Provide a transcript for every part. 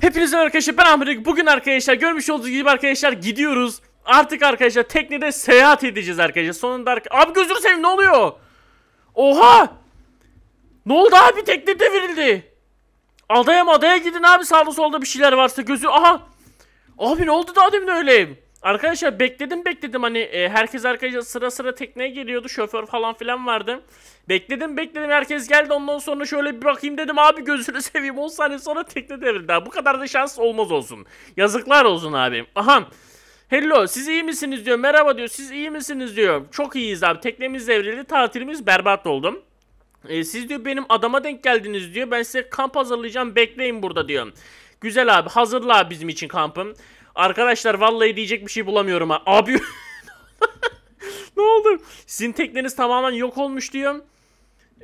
Hepinizin arkadaşlar ben Ahmet Bugün arkadaşlar görmüş olduğunuz gibi arkadaşlar gidiyoruz. Artık arkadaşlar teknede seyahat edeceğiz arkadaşlar. Sonunda abi gözünü seveyim ne oluyor? Oha! Ne oldu abi tekne devirildi. Adaya adaya gidin abi sağda solda bir şeyler varsa gözü aha. Abi ne oldu daha demin öyleyim. Arkadaşlar bekledim bekledim hani e, herkes arkadaşlar sıra sıra tekneye geliyordu şoför falan filan vardı. Bekledim bekledim herkes geldi ondan sonra şöyle bir bakayım dedim abi gözünü seveyim 10 saniye sonra tekne devrildi Bu kadar da şans olmaz olsun. Yazıklar olsun abi. Aha hello siz iyi misiniz diyor merhaba diyor siz iyi misiniz diyor. Çok iyiyiz abi teknemiz devrildi tatilimiz berbat oldu. E, siz diyor benim adama denk geldiniz diyor ben size kamp hazırlayacağım bekleyin burada diyor. Güzel abi hazırla bizim için kampım. Arkadaşlar vallahi diyecek bir şey bulamıyorum ha. Abi ne oldu? Sizin tekneniz tamamen yok olmuş diyorum.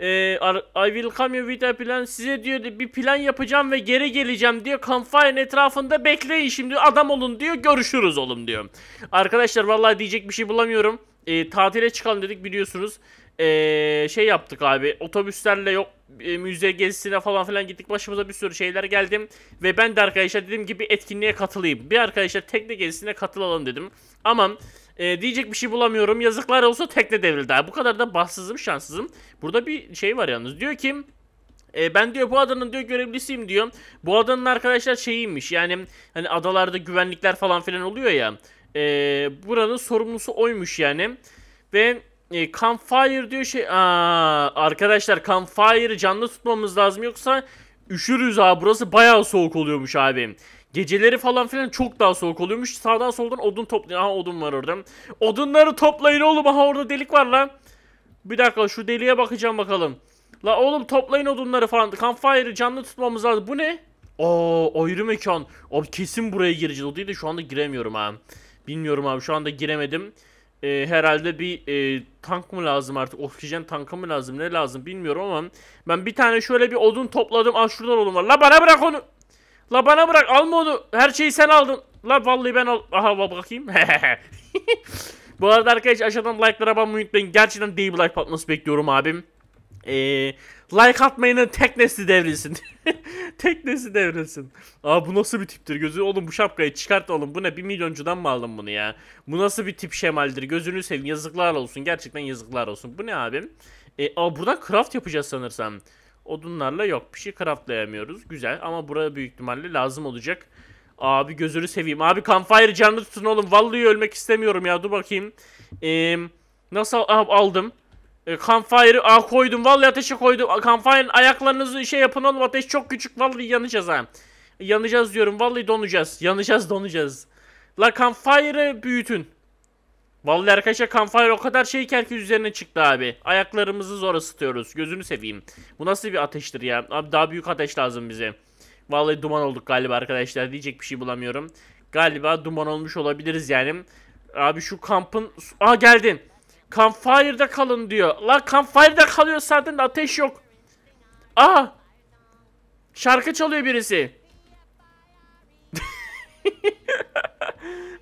Ee, I will come with a plan. Size diyor bir plan yapacağım ve geri geleceğim diyor. Campfire'ın etrafında bekleyin şimdi adam olun diyor. Görüşürüz oğlum diyor. Arkadaşlar vallahi diyecek bir şey bulamıyorum. Ee, tatile çıkalım dedik biliyorsunuz ee, şey yaptık abi. Otobüslerle yok e, müze gezisine falan filan gittik. Başımıza bir sürü şeyler geldim. Ve ben de arkadaşlar dediğim gibi etkinliğe katılayım. Bir arkadaşlar tekne gezisine katılalım dedim. Ama e, diyecek bir şey bulamıyorum. Yazıklar olsa tekne devrildi. Abi. Bu kadar da bahtsızım şanssızım. Burada bir şey var yalnız. Diyor ki e, ben diyor bu adanın diyor görevlisiyim diyor. Bu adanın arkadaşlar şeyiymiş yani hani adalarda güvenlikler falan filan oluyor ya. E, buranın sorumlusu oymuş yani. Ve e, campfire diyor şey. Aa, arkadaşlar campfire'ı canlı tutmamız lazım yoksa üşürüz abi. Burası bayağı soğuk oluyormuş abi. Geceleri falan filan çok daha soğuk oluyormuş. Sağdan soldan odun toplayın. Aha odun var orada. Odunları toplayın oğlum. Aha orada delik var lan. Bir dakika şu deliğe bakacağım bakalım. La oğlum toplayın odunları falan. Campfire'ı canlı tutmamız lazım. Bu ne? Oo ayrı mekan. Abi kesin buraya gireceğiz. O değil de şu anda giremiyorum ha. Bilmiyorum abi şu anda giremedim e, herhalde bir e, tank mı lazım artık oksijen tankı mı lazım ne lazım bilmiyorum ama ben bir tane şöyle bir odun topladım al şuradan odun var la bana bırak onu la bana bırak alma onu her şeyi sen aldın la vallahi ben al aha bakayım bu arada arkadaşlar aşağıdan like'lara abanmayı unutmayın gerçekten değil like patlaması bekliyorum abim eee Like atmayının teknesi devrilsin. teknesi devrilsin. Aa bu nasıl bir tiptir gözü? Oğlum bu şapkayı çıkart oğlum. Bu ne? Bir milyoncudan mı aldın bunu ya? Bu nasıl bir tip şemaldir? Gözünü seveyim. Yazıklar olsun. Gerçekten yazıklar olsun. Bu ne abim? E, aa buradan craft yapacağız sanırsam. Odunlarla yok. Bir şey craftlayamıyoruz. Güzel ama buraya büyük ihtimalle lazım olacak. Abi gözünü seveyim. Abi campfire canlı tutun oğlum. Vallahi ölmek istemiyorum ya. Dur bakayım. Eee... Nasıl aldım? E, campfire'ı a koydum. Vallahi ateşe koydum. Campfire'ın ayaklarınızı şey yapın oğlum. Ateş çok küçük. Vallahi yanacağız ha. Yanacağız diyorum. Vallahi donacağız. Yanacağız, donacağız. La campfire'ı büyütün. Vallahi arkadaşlar campfire o kadar şey ki üzerine çıktı abi. Ayaklarımızı zor ısıtıyoruz. Gözünü seveyim. Bu nasıl bir ateştir ya? Abi daha büyük ateş lazım bize. Vallahi duman olduk galiba arkadaşlar. Diyecek bir şey bulamıyorum. Galiba duman olmuş olabiliriz yani. Abi şu kampın... Aa geldin. Campfire'da kalın diyor. La campfire'da kalıyor zaten ateş yok. Aa! Şarkı çalıyor birisi.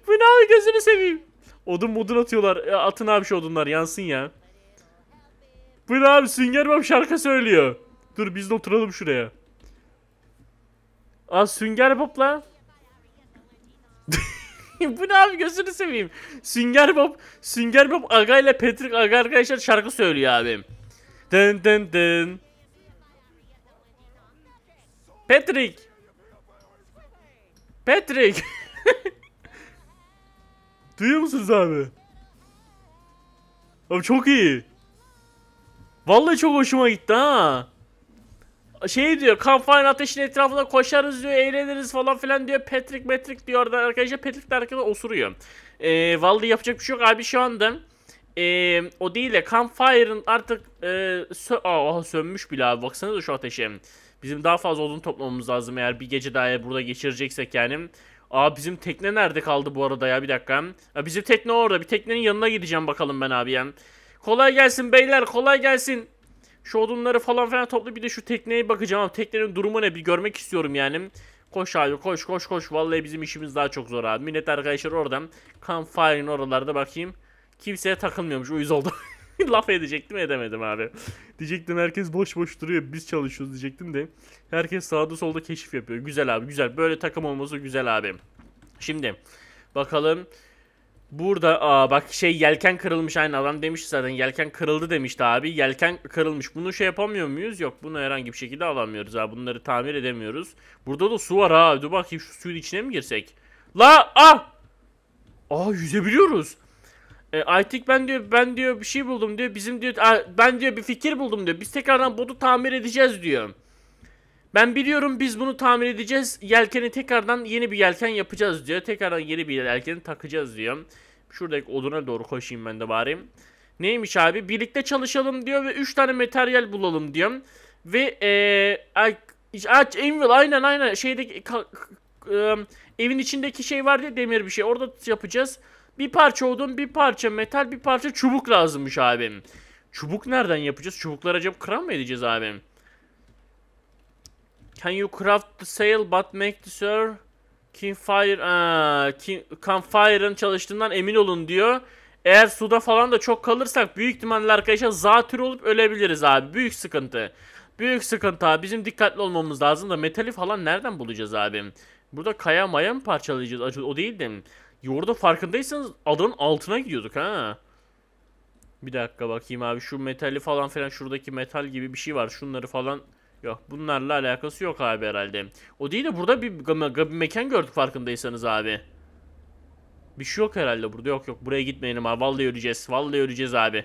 Bu ne abi gözünü seveyim. Odun modun atıyorlar. E, atın abi şu odunlar yansın ya. Bu ne abi Sünger Bob şarkı söylüyor. Dur biz de oturalım şuraya. Aa Sünger Bob'la. bu ne abi gözünü seveyim. Sünger Bob, Sünger Bob Aga ile Patrick Aga arkadaşlar şarkı söylüyor abim. Dın dın dın. Patrick. Patrick. Duyuyor musunuz abi? Abi çok iyi. Vallahi çok hoşuma gitti ha şey diyor kampanya ateşinin etrafında koşarız diyor eğleniriz falan filan diyor Patrick Patrick diyor orada arkadaşlar Patrick de arkada osuruyor. E, vallahi yapacak bir şey yok abi şu anda e, o değil de Campfire'ın artık e, sö Aa, sönmüş bile abi baksanıza şu ateşe. Bizim daha fazla odun toplamamız lazım eğer bir gece daha burada geçireceksek yani. Aa bizim tekne nerede kaldı bu arada ya bir dakika. Aa, bizim tekne orada bir teknenin yanına gideceğim bakalım ben abi ya. Kolay gelsin beyler kolay gelsin. Şu odunları falan falan toplu bir de şu tekneye bakacağım abi. Teknenin durumu ne bir görmek istiyorum yani. Koş abi koş koş koş. Vallahi bizim işimiz daha çok zor abi. Millet arkadaşlar oradan campfire'ın oralarda bakayım. Kimseye takılmıyormuş uyuz oldu. Laf edecektim edemedim abi. diyecektim herkes boş boş duruyor biz çalışıyoruz diyecektim de. Herkes sağda solda keşif yapıyor. Güzel abi güzel. Böyle takım olması güzel abi. Şimdi bakalım. Burada aa bak şey yelken kırılmış aynı adam demiş zaten yelken kırıldı demişti abi. Yelken kırılmış. Bunu şey yapamıyor muyuz? Yok bunu herhangi bir şekilde alamıyoruz abi. Bunları tamir edemiyoruz. Burada da su var ha. Dur bakayım şu suyun içine mi girsek? La ah! Aa yüzebiliyoruz. E, Aytik ben diyor ben diyor bir şey buldum diyor. Bizim diyor ben diyor bir fikir buldum diyor. Biz tekrardan botu tamir edeceğiz diyor. Ben biliyorum biz bunu tamir edeceğiz. Yelkeni tekrardan yeni bir yelken yapacağız diyor. Tekrardan yeni bir yelkeni takacağız diyor. Şuradaki oduna doğru koşayım ben de bari. Neymiş abi? Birlikte çalışalım diyor ve 3 tane materyal bulalım diyor. Ve eee... Aç Envil aynen aynen şeydeki ka, e, evin içindeki şey var diye demir bir şey orada yapacağız. Bir parça odun, bir parça metal, bir parça çubuk lazımmış abi. Çubuk nereden yapacağız? Çubukları acaba kıran mı edeceğiz abi? Can you craft the sail but make the sir Campfire, aa, e, Campfire'ın çalıştığından emin olun diyor. Eğer suda falan da çok kalırsak büyük ihtimalle arkadaşlar zatür olup ölebiliriz abi. Büyük sıkıntı. Büyük sıkıntı abi. Bizim dikkatli olmamız lazım da metali falan nereden bulacağız abi? Burada kaya maya mı parçalayacağız? O değil de. Yorda farkındaysanız adanın altına gidiyorduk ha. Bir dakika bakayım abi şu metali falan filan şuradaki metal gibi bir şey var. Şunları falan Yok bunlarla alakası yok abi herhalde. O değil de burada bir, bir mekan gördük farkındaysanız abi. Bir şey yok herhalde burada. Yok yok buraya gitmeyelim abi. Vallahi öleceğiz. Vallahi öleceğiz abi.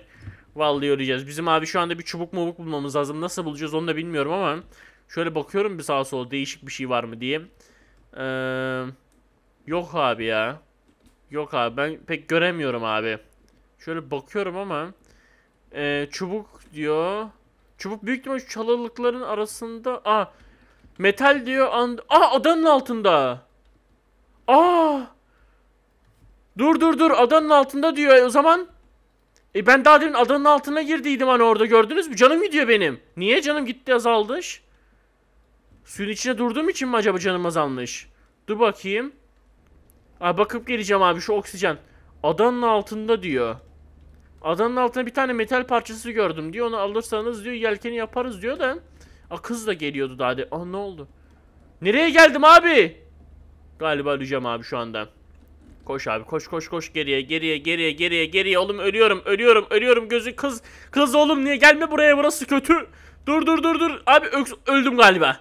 Vallahi öleceğiz. Bizim abi şu anda bir çubuk mubuk bulmamız lazım. Nasıl bulacağız onu da bilmiyorum ama. Şöyle bakıyorum bir sağa sola değişik bir şey var mı diye. Ee, yok abi ya. Yok abi ben pek göremiyorum abi. Şöyle bakıyorum ama. E, çubuk diyor. Çubuk büyük ihtimal çalılıkların arasında. Aa. Metal diyor. And Aa adanın altında. Aa. Dur dur dur adanın altında diyor. E, o zaman e ben daha demin adanın altına girdiydim hani orada gördünüz mü? Canım gidiyor benim. Niye canım gitti azalmış? Suyun içine durduğum için mi acaba canım azalmış? Dur bakayım. Aa bakıp geleceğim abi şu oksijen. Adanın altında diyor. Adanın altına bir tane metal parçası gördüm diyor. Onu alırsanız diyor yelkeni yaparız diyor da. A kız da geliyordu daha de. Ah ne oldu? Nereye geldim abi? Galiba öleceğim abi şu anda. Koş abi koş koş koş geriye geriye geriye geriye geriye oğlum ölüyorum ölüyorum ölüyorum gözü kız kız oğlum niye gelme buraya burası kötü. Dur dur dur dur abi öldüm galiba.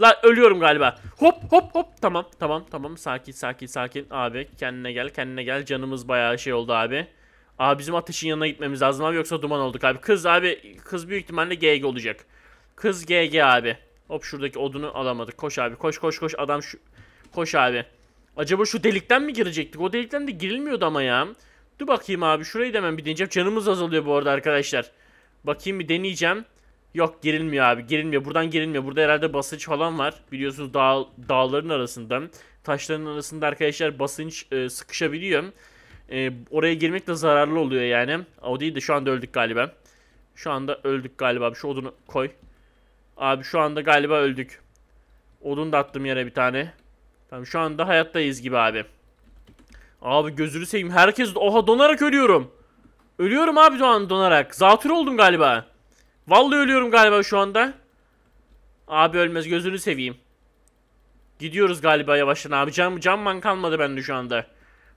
Lan ölüyorum galiba. Hop hop hop tamam tamam tamam sakin sakin sakin abi kendine gel kendine gel canımız bayağı şey oldu abi. Aa bizim ateşin yanına gitmemiz lazım abi yoksa duman olduk abi. Kız abi kız büyük ihtimalle GG olacak. Kız GG abi. Hop şuradaki odunu alamadık. Koş abi koş koş koş adam şu. Koş abi. Acaba şu delikten mi girecektik? O delikten de girilmiyordu ama ya. Dur bakayım abi şurayı da hemen bir deneyeceğim. Canımız azalıyor bu arada arkadaşlar. Bakayım bir deneyeceğim. Yok girilmiyor abi girilmiyor. Buradan girilmiyor. Burada herhalde basınç falan var. Biliyorsunuz dağ, dağların arasında. Taşların arasında arkadaşlar basınç e, sıkışabiliyor. Sıkışabiliyor. E, oraya girmek de zararlı oluyor yani. Audi'yi de şu anda öldük galiba. Şu anda öldük galiba. Şu odunu koy. Abi şu anda galiba öldük. Odun da attım yere bir tane. Tamam şu anda hayattayız gibi abi. Abi gözünü seveyim. Herkes oha donarak ölüyorum. Ölüyorum abi şu an donarak. Zatür oldum galiba. Vallahi ölüyorum galiba şu anda. Abi ölmez gözünü seveyim. Gidiyoruz galiba yavaştan abi. Can, can man kalmadı bende şu anda.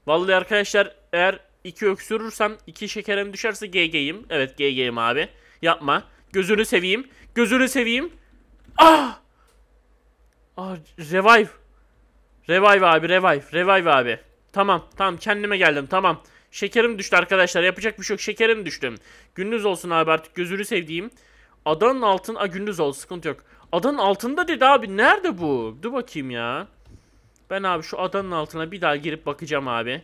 Vallahi arkadaşlar eğer iki öksürürsem iki şekerim düşerse GG'yim. Evet GG'yim abi. Yapma. Gözünü seveyim. Gözünü seveyim. Ah! Ah revive. Revive abi revive. Revive abi. Tamam tamam kendime geldim tamam. Şekerim düştü arkadaşlar yapacak bir şey yok şekerim düştü. Gününüz olsun abi artık gözünü sevdiğim. Adanın altın a gününüz olsun sıkıntı yok. Adanın altında dedi abi nerede bu? Dur bakayım ya. Ben abi şu adanın altına bir daha girip bakacağım abi.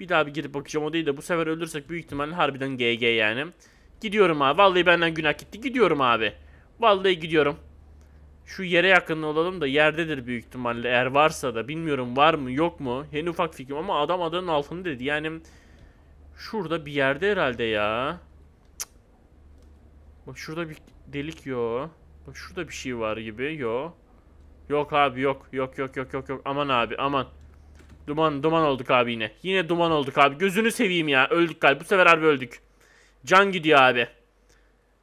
Bir daha bir girip bakacağım o değil de bu sefer ölürsek büyük ihtimalle harbiden GG yani. Gidiyorum abi. Vallahi benden günah gitti. Gidiyorum abi. Vallahi gidiyorum. Şu yere yakın olalım da yerdedir büyük ihtimalle. Eğer varsa da bilmiyorum var mı yok mu. En ufak fikrim ama adam adanın altını dedi. Yani şurada bir yerde herhalde ya. Cık. Bak şurada bir delik yok. Bak şurada bir şey var gibi yok. Yok abi yok. Yok yok yok yok yok. Aman abi aman. Duman duman olduk abi yine. Yine duman olduk abi. Gözünü seveyim ya. Öldük galiba. Bu sefer harbi öldük. Can gidiyor abi.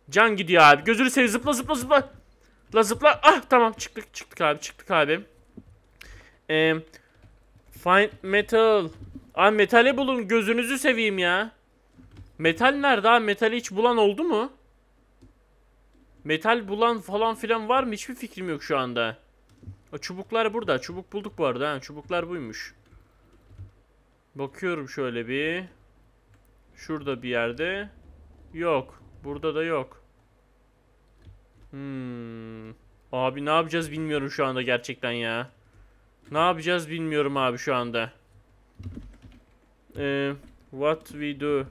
Can gidiyor abi. Gözünü seveyim. Zıpla zıpla zıpla. La zıpla. Ah tamam çıktık çıktık abi. Çıktık abi. Eee... Find metal. Abi metali bulun. Gözünüzü seveyim ya. Metal nerede abi? Metali hiç bulan oldu mu? Metal bulan falan filan var mı? Hiçbir fikrim yok şu anda. O çubuklar burada. Çubuk bulduk bu arada. Ha. Çubuklar buymuş. Bakıyorum şöyle bir. Şurada bir yerde. Yok. Burada da yok. Hmm. Abi ne yapacağız bilmiyorum şu anda gerçekten ya. Ne yapacağız bilmiyorum abi şu anda. Ee, what we do?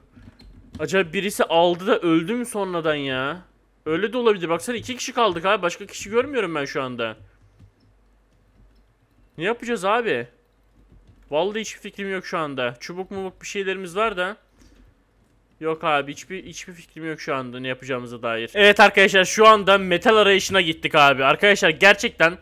Acaba birisi aldı da öldü mü sonradan ya? Öyle de olabilir. Baksana iki kişi kaldık abi. Başka kişi görmüyorum ben şu anda. Ne yapacağız abi? Vallahi hiçbir fikrim yok şu anda. Çubuk mubuk bir şeylerimiz var da. Yok abi hiçbir hiçbir fikrim yok şu anda ne yapacağımıza dair. Evet arkadaşlar şu anda metal arayışına gittik abi. Arkadaşlar gerçekten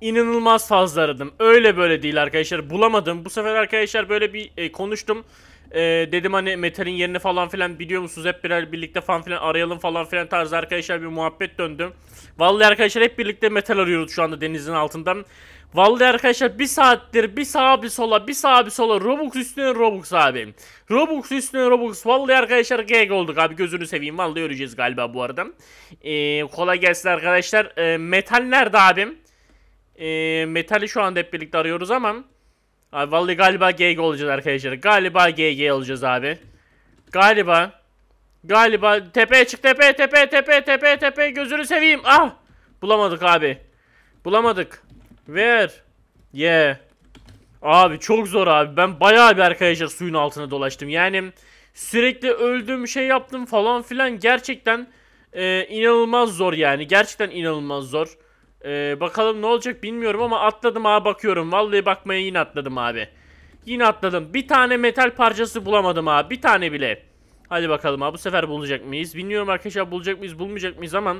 inanılmaz fazla aradım. Öyle böyle değil arkadaşlar bulamadım. Bu sefer arkadaşlar böyle bir e, konuştum. E, dedim hani metalin yerini falan filan biliyor musunuz? Hep birer birlikte falan filan arayalım falan filan tarzı arkadaşlar bir muhabbet döndüm. Vallahi arkadaşlar hep birlikte metal arıyoruz şu anda denizin altından. Vallahi arkadaşlar bir saattir bir sağa bir sola bir sağa bir sola Robux üstüne Robux abi. Robux üstüne Robux. Vallahi arkadaşlar GG olduk abi gözünü seveyim. Vallahi öleceğiz galiba bu arada. Ee, kolay gelsin arkadaşlar. Ee, metal nerede abim? Ee, metali şu anda hep birlikte arıyoruz ama. Abi vallahi galiba GG olacağız arkadaşlar. Galiba GG olacağız abi. Galiba. Galiba tepeye çık tepe tepe tepe tepe tepe gözünü seveyim. Ah! Bulamadık abi. Bulamadık. Ver. Ye. Yeah. Abi çok zor abi. Ben bayağı bir arkadaşlar suyun altına dolaştım. Yani sürekli öldüğüm şey yaptım falan filan. Gerçekten e, inanılmaz zor yani. Gerçekten inanılmaz zor. E, bakalım ne olacak bilmiyorum ama atladım abi bakıyorum. Vallahi bakmaya yine atladım abi. Yine atladım. Bir tane metal parçası bulamadım abi. Bir tane bile. Hadi bakalım abi bu sefer bulacak mıyız? Bilmiyorum arkadaşlar bulacak mıyız bulmayacak mıyız ama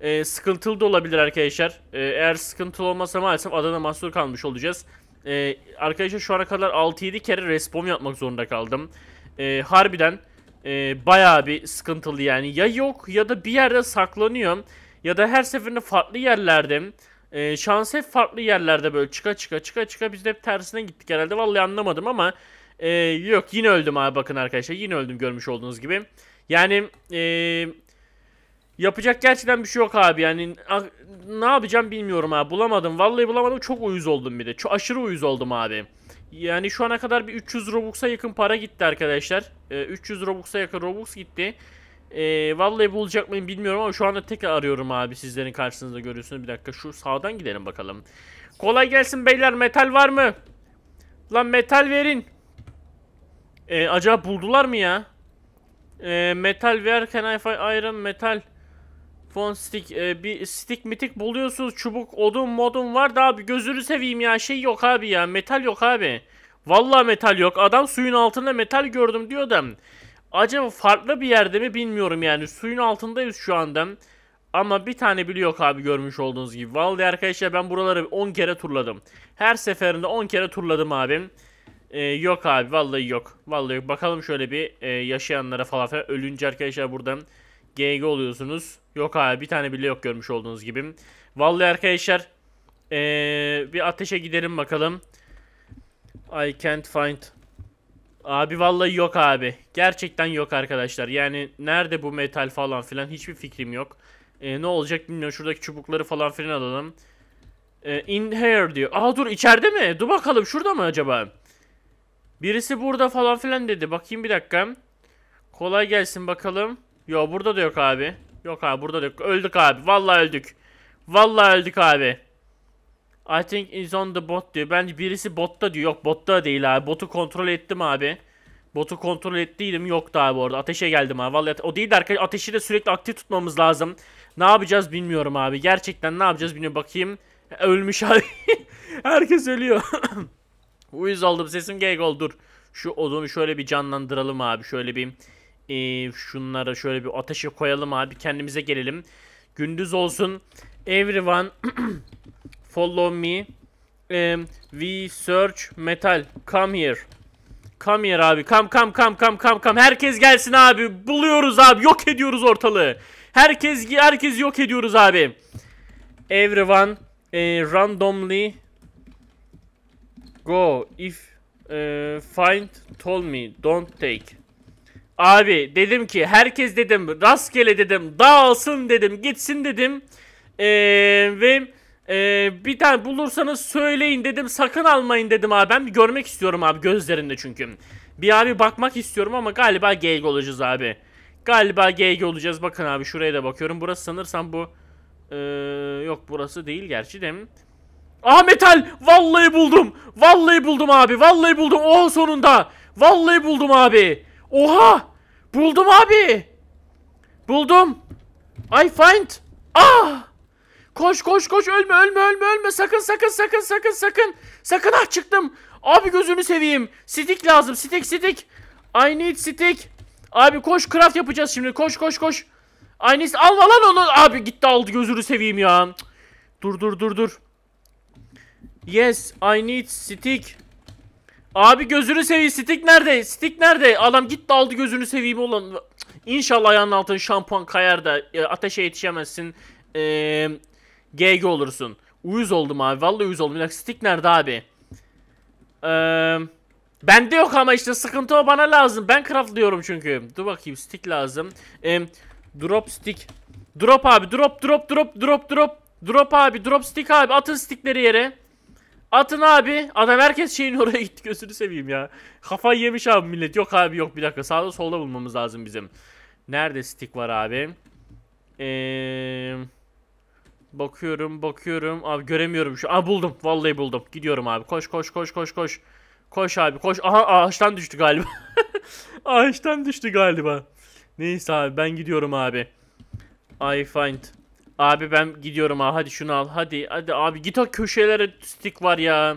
e, sıkıntılı da olabilir arkadaşlar. E, eğer sıkıntılı olmasa maalesef adana mahsur kalmış olacağız. E, arkadaşlar şu ana kadar 6-7 kere respawn yapmak zorunda kaldım. E, harbiden e, bayağı bir sıkıntılı yani. Ya yok ya da bir yerde saklanıyorum. Ya da her seferinde farklı yerlerde. E, şans hep farklı yerlerde böyle çıka çıka çıka çıka biz de hep tersine gittik herhalde. Vallahi anlamadım ama e, yok yine öldüm abi bakın arkadaşlar. Yine öldüm görmüş olduğunuz gibi. Yani eee Yapacak gerçekten bir şey yok abi yani ne yapacağım bilmiyorum abi bulamadım vallahi bulamadım çok uyuz oldum bir de çok aşırı uyuz oldum abi. Yani şu ana kadar bir 300 Robux'a yakın para gitti arkadaşlar. Ee, 300 Robux'a yakın Robux gitti. Ee, vallahi bulacak mıyım bilmiyorum ama şu anda tekrar arıyorum abi sizlerin karşınızda görüyorsunuz. Bir dakika şu sağdan gidelim bakalım. Kolay gelsin beyler metal var mı? Lan metal verin. Ee, acaba buldular mı ya? Ee, metal ver can I iron metal. Fon stick e, bir stick mitik buluyorsunuz. Çubuk, odun, modun var da abi gözünü seveyim ya. Şey yok abi ya. Metal yok abi. Vallahi metal yok. Adam suyun altında metal gördüm diyor da. Acaba farklı bir yerde mi bilmiyorum yani. Suyun altındayız şu anda. Ama bir tane bile yok abi görmüş olduğunuz gibi. Vallahi arkadaşlar ben buraları 10 kere turladım. Her seferinde 10 kere turladım abim. Ee, yok abi vallahi yok. Vallahi yok. Bakalım şöyle bir e, yaşayanlara falan, ölünce arkadaşlar buradan GG oluyorsunuz. Yok abi bir tane bile yok görmüş olduğunuz gibi. Vallahi arkadaşlar ee, bir ateşe gidelim bakalım. I can't find. Abi vallahi yok abi. Gerçekten yok arkadaşlar. Yani nerede bu metal falan filan hiçbir fikrim yok. Ee, ne olacak bilmiyorum. Şuradaki çubukları falan filan alalım. Ee, in here diyor. Aa dur içeride mi? Dur bakalım şurada mı acaba? Birisi burada falan filan dedi. Bakayım bir dakika. Kolay gelsin bakalım. Yo burada da yok abi. Yok abi burada da yok. Öldük abi. Vallahi öldük. Vallahi öldük abi. I think is on the bot diyor. Bence birisi botta diyor. Yok botta değil abi. Botu kontrol ettim abi. Botu kontrol ettiydim. Yoktu abi orada. Ateşe geldim abi. Vallahi o değil de arkadaşlar ateşi de sürekli aktif tutmamız lazım. Ne yapacağız bilmiyorum abi. Gerçekten ne yapacağız bilmiyorum. Bakayım. Ölmüş abi. Herkes ölüyor. Uyuz oldum. Sesim gag oldu. Dur. Şu odunu şöyle bir canlandıralım abi. Şöyle bir ee, şunlara şöyle bir ateşi koyalım abi. Kendimize gelelim. Gündüz olsun. Everyone follow me. Um, we search metal. Come here. Come here abi. Come come come come come come. Herkes gelsin abi. Buluyoruz abi. Yok ediyoruz ortalığı. Herkes herkes yok ediyoruz abi. Everyone e, randomly go if e, find told me don't take. Abi dedim ki herkes dedim rastgele dedim dağılsın dedim gitsin dedim. Ee, ve e, bir tane bulursanız söyleyin dedim sakın almayın dedim abi. Ben bir görmek istiyorum abi gözlerinde çünkü. Bir abi bakmak istiyorum ama galiba GG olacağız abi. Galiba GG olacağız. Bakın abi şuraya da bakıyorum. Burası sanırsam bu. Ee, yok burası değil gerçi de. Aha metal! Vallahi buldum! Vallahi buldum abi! Vallahi buldum! Oh sonunda! Vallahi buldum abi! Oha! Buldum abi. Buldum. I find. Ah! Koş koş koş ölme ölme ölme ölme sakın sakın sakın sakın sakın. Sakın ah çıktım. Abi gözünü seveyim. Stick lazım. Stick stick. I need stick. Abi koş craft yapacağız şimdi. Koş koş koş. I need alma lan onu. Abi gitti aldı gözünü seveyim ya. Dur dur dur dur. Yes I need stick. Abi gözünü seveyim. Stick nerede? Stick nerede? Adam gitti aldı gözünü seveyim olan. İnşallah ayağının altın şampuan kayar da e, ateşe yetişemezsin. Eee... GG olursun. Uyuz oldum abi. Vallahi uyuz oldum. Bir dakika stick nerede abi? Ee, bende yok ama işte sıkıntı o bana lazım. Ben craftlıyorum çünkü. Dur bakayım stick lazım. Ee, drop stick. Drop abi drop drop drop drop drop. Drop abi drop stick abi atın stickleri yere. Atın abi. Adam herkes şeyin oraya gitti gözünü seveyim ya. Kafayı yemiş abi millet. Yok abi yok bir dakika. Sağda solda bulmamız lazım bizim. Nerede stick var abi? Eee... Bakıyorum bakıyorum. Abi göremiyorum şu. Aa buldum. Vallahi buldum. Gidiyorum abi. Koş koş koş koş koş. Koş abi koş. Aha ağaçtan düştü galiba. ağaçtan düştü galiba. Neyse abi ben gidiyorum abi. I find Abi ben gidiyorum ha hadi şunu al hadi hadi abi git o köşelere stick var ya.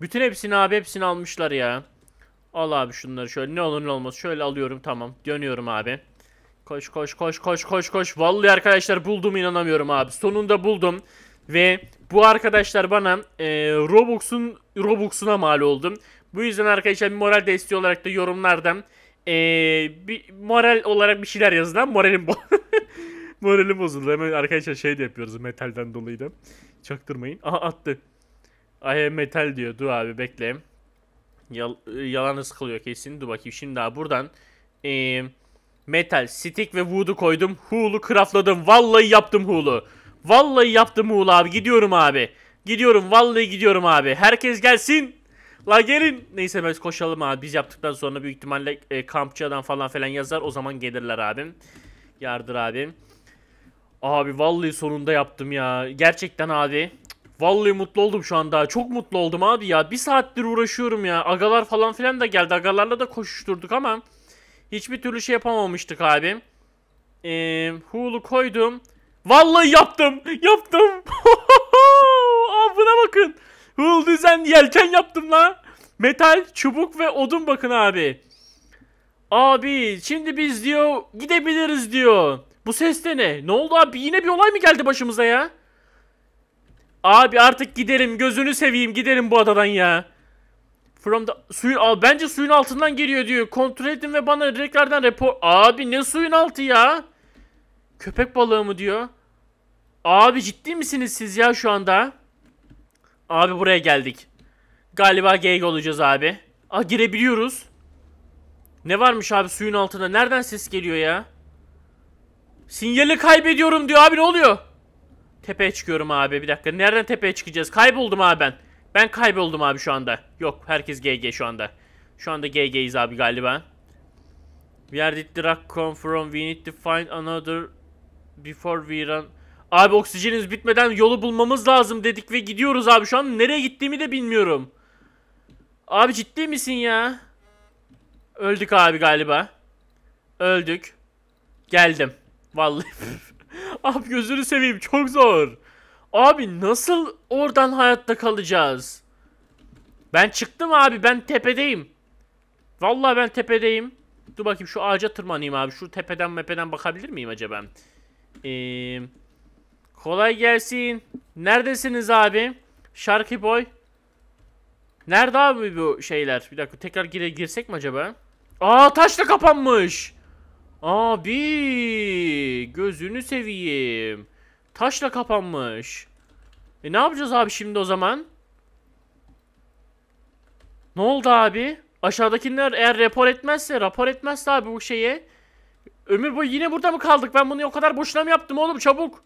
Bütün hepsini abi hepsini almışlar ya. Al abi şunları şöyle ne olur ne olmaz şöyle alıyorum tamam dönüyorum abi. Koş koş koş koş koş koş. Vallahi arkadaşlar buldum inanamıyorum abi. Sonunda buldum. Ve bu arkadaşlar bana e, Robux'un Robux'una mal oldum. Bu yüzden arkadaşlar bir moral desteği olarak da yorumlardan e, bir moral olarak bir şeyler yazın. Moralim bu. Moralim bozuldu. Hemen arkadaşlar şey de yapıyoruz metalden dolayı da. Çaktırmayın. Aha attı. I metal diyor. Dur abi bekle. Yal yalanız kalıyor kesin. Dur bakayım şimdi daha buradan. Eee... Metal, stick ve wood'u koydum. Hulu craftladım. Vallahi yaptım hulu. Vallahi yaptım hulu abi. Gidiyorum abi. Gidiyorum vallahi gidiyorum abi. Herkes gelsin. La gelin. Neyse biz koşalım abi. Biz yaptıktan sonra büyük ihtimalle e, kampçı adam falan filan yazar. O zaman gelirler abim. Yardır abim. Abi vallahi sonunda yaptım ya. Gerçekten abi. Vallahi mutlu oldum şu anda. Çok mutlu oldum abi ya. Bir saattir uğraşıyorum ya. Agalar falan filan da geldi. Agalarla da koşuşturduk ama hiçbir türlü şey yapamamıştık abi. Ee, Hulu koydum. Vallahi yaptım. Yaptım. abi buna bakın. Hul düzen yelken yaptım la. Metal, çubuk ve odun bakın abi. Abi şimdi biz diyor gidebiliriz diyor. Bu ses de ne? Ne oldu abi? Yine bir olay mı geldi başımıza ya? Abi artık gidelim. Gözünü seveyim. Gidelim bu adadan ya. From the... Suyun... Aa, bence suyun altından geliyor diyor. Kontrol edin ve bana direklerden rapor. Abi ne suyun altı ya? Köpek balığı mı diyor? Abi ciddi misiniz siz ya şu anda? Abi buraya geldik. Galiba gay olacağız abi. Aa girebiliyoruz. Ne varmış abi suyun altında? Nereden ses geliyor ya? Sinyali kaybediyorum diyor abi ne oluyor? Tepeye çıkıyorum abi bir dakika. Nereden tepeye çıkacağız? Kayboldum abi ben. Ben kayboldum abi şu anda. Yok herkes GG şu anda. Şu anda GG'yiz abi galiba. Where did the rock come from? We need to find another before we run. Abi oksijenimiz bitmeden yolu bulmamız lazım dedik ve gidiyoruz abi. Şu an nereye gittiğimi de bilmiyorum. Abi ciddi misin ya? Öldük abi galiba. Öldük. Geldim. Vallahi. Abi gözünü seveyim çok zor. Abi nasıl oradan hayatta kalacağız? Ben çıktım abi ben tepedeyim. Vallahi ben tepedeyim. Dur bakayım şu ağaca tırmanayım abi. Şu tepeden mepeden bakabilir miyim acaba? Ee, kolay gelsin. Neredesiniz abi? Şarkı boy. Nerede abi bu şeyler? Bir dakika tekrar gire girsek mi acaba? Aa taşla kapanmış. Abi gözünü seveyim. Taşla kapanmış. E ne yapacağız abi şimdi o zaman? Ne oldu abi? Aşağıdakiler eğer rapor etmezse, rapor etmezse abi bu şeye. Ömür boyu yine burada mı kaldık? Ben bunu o kadar boşuna mı yaptım oğlum? Çabuk.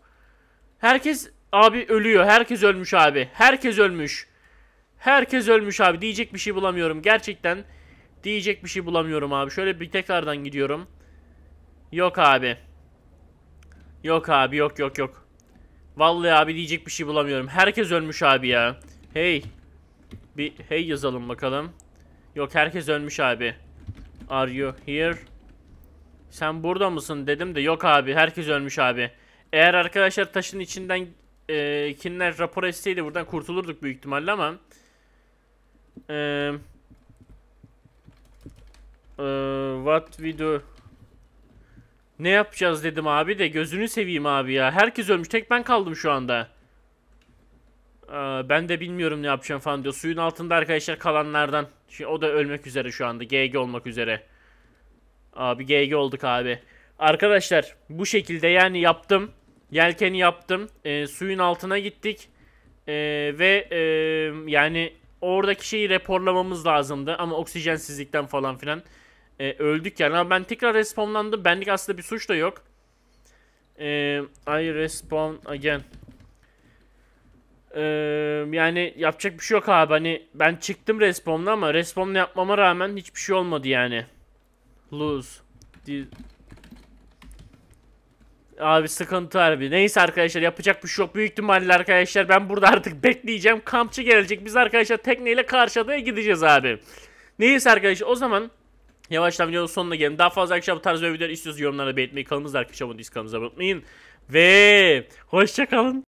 Herkes abi ölüyor. Herkes ölmüş abi. Herkes ölmüş. Herkes ölmüş abi. Diyecek bir şey bulamıyorum. Gerçekten diyecek bir şey bulamıyorum abi. Şöyle bir tekrardan gidiyorum. Yok abi. Yok abi yok yok yok. Vallahi abi diyecek bir şey bulamıyorum. Herkes ölmüş abi ya. Hey. Bir hey yazalım bakalım. Yok herkes ölmüş abi. Are you here? Sen burada mısın dedim de yok abi herkes ölmüş abi. Eğer arkadaşlar taşın içinden e, kimler rapor etseydi buradan kurtulurduk büyük ihtimalle ama. E, e, what we do? Ne yapacağız dedim abi de gözünü seveyim abi ya. Herkes ölmüş tek ben kaldım şu anda. Ee, ben de bilmiyorum ne yapacağım falan diyor. Suyun altında arkadaşlar kalanlardan. Şimdi şey, o da ölmek üzere şu anda. GG olmak üzere. Abi GG olduk abi. Arkadaşlar bu şekilde yani yaptım. Yelkeni yaptım. E, suyun altına gittik. E, ve e, yani oradaki şeyi raporlamamız lazımdı. Ama oksijensizlikten falan filan. E, öldük yani. Ama ben tekrar respawnlandım. Benlik aslında bir suç da yok. E, I respawn again. E, yani yapacak bir şey yok abi. Hani ben çıktım respawn'la ama respawn'la yapmama rağmen hiçbir şey olmadı yani. Lose. The... Abi sıkıntı harbi. Neyse arkadaşlar yapacak bir şey yok. Büyük ihtimalle arkadaşlar ben burada artık bekleyeceğim. Kampçı gelecek. Biz arkadaşlar tekneyle karşı adaya gideceğiz abi. Neyse arkadaşlar o zaman Yavaştan videonun sonuna gelelim. Daha fazla akşam bu tarz videolar istiyorsanız yorumlarda belirtmeyi, kanalımızda arkadaşlar abone kanalımıza abone olmayı Ve hoşçakalın.